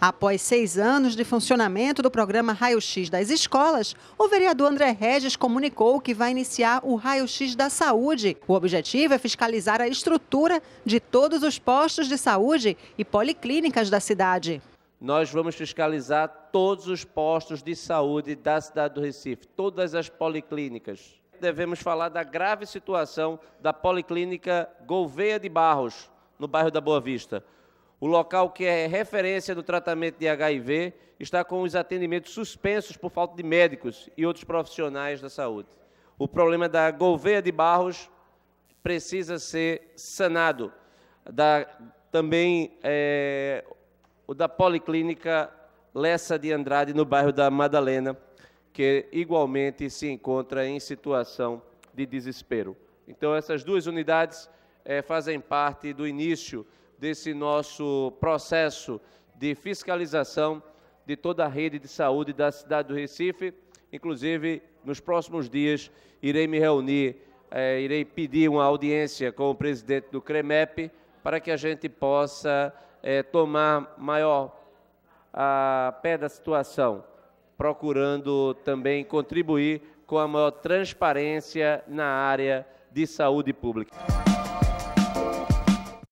Após seis anos de funcionamento do programa Raio X das escolas, o vereador André Regis comunicou que vai iniciar o Raio X da Saúde. O objetivo é fiscalizar a estrutura de todos os postos de saúde e policlínicas da cidade. Nós vamos fiscalizar todos os postos de saúde da cidade do Recife, todas as policlínicas. Devemos falar da grave situação da policlínica Gouveia de Barros, no bairro da Boa Vista. O local que é referência do tratamento de HIV está com os atendimentos suspensos por falta de médicos e outros profissionais da saúde. O problema da Gouveia de Barros precisa ser sanado. Da, também é, o da Policlínica Lessa de Andrade, no bairro da Madalena, que igualmente se encontra em situação de desespero. Então, essas duas unidades é, fazem parte do início desse nosso processo de fiscalização de toda a rede de saúde da cidade do Recife. Inclusive, nos próximos dias, irei me reunir, eh, irei pedir uma audiência com o presidente do CREMEP para que a gente possa eh, tomar maior a pé da situação, procurando também contribuir com a maior transparência na área de saúde pública.